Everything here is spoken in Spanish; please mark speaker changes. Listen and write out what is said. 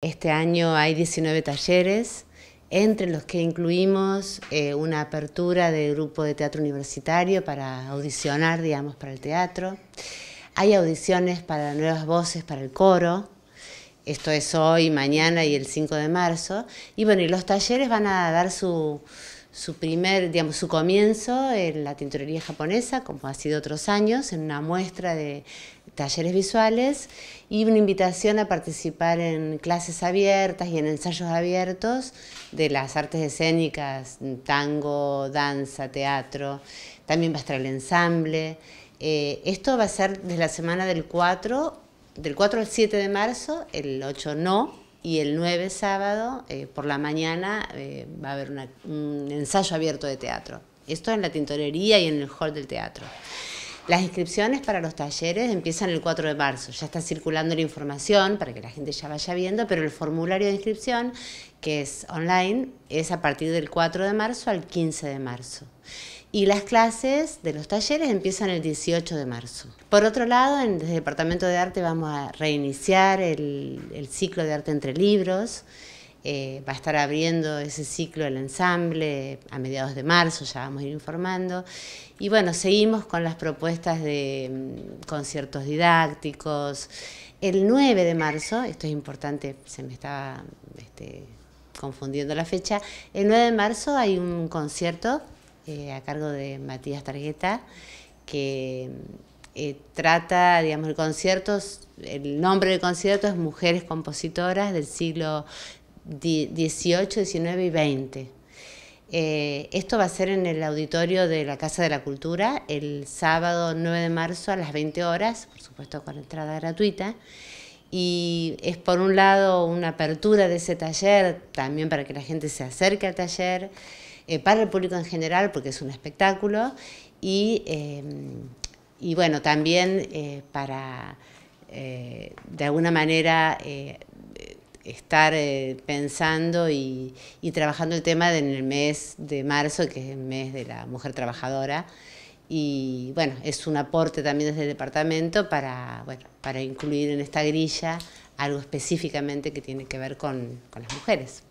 Speaker 1: Este año hay 19 talleres, entre los que incluimos eh, una apertura de grupo de teatro universitario para audicionar, digamos, para el teatro. Hay audiciones para nuevas voces, para el coro. Esto es hoy, mañana y el 5 de marzo. Y bueno, y los talleres van a dar su, su primer, digamos, su comienzo en la tintorería japonesa, como ha sido otros años, en una muestra de talleres visuales y una invitación a participar en clases abiertas y en ensayos abiertos de las artes escénicas, tango, danza, teatro. También va a estar el ensamble. Eh, esto va a ser desde la semana del 4, del 4 al 7 de marzo, el 8 no, y el 9 sábado eh, por la mañana eh, va a haber un ensayo abierto de teatro. Esto en la tintorería y en el hall del teatro. Las inscripciones para los talleres empiezan el 4 de marzo, ya está circulando la información para que la gente ya vaya viendo, pero el formulario de inscripción, que es online, es a partir del 4 de marzo al 15 de marzo. Y las clases de los talleres empiezan el 18 de marzo. Por otro lado, en, el Departamento de Arte vamos a reiniciar el ciclo de arte entre libros. Eh, va a estar abriendo ese ciclo el ensamble a mediados de marzo, ya vamos a ir informando. Y bueno, seguimos con las propuestas de mm, conciertos didácticos. El 9 de marzo, esto es importante, se me estaba este, confundiendo la fecha, el 9 de marzo hay un concierto eh, a cargo de Matías Targueta que mm, eh, trata, digamos, el concierto, el nombre del concierto es Mujeres Compositoras del siglo 18, 19 y 20. Eh, esto va a ser en el auditorio de la Casa de la Cultura el sábado 9 de marzo a las 20 horas, por supuesto con entrada gratuita. Y es por un lado una apertura de ese taller, también para que la gente se acerque al taller, eh, para el público en general, porque es un espectáculo, y, eh, y bueno, también para de alguna manera estar eh, pensando y, trabajando el tema en el mes de marzo, que es el mes de la mujer trabajadora. Y bueno, es un aporte también desde el departamento para, incluir en esta grilla algo específicamente que tiene que ver con las mujeres.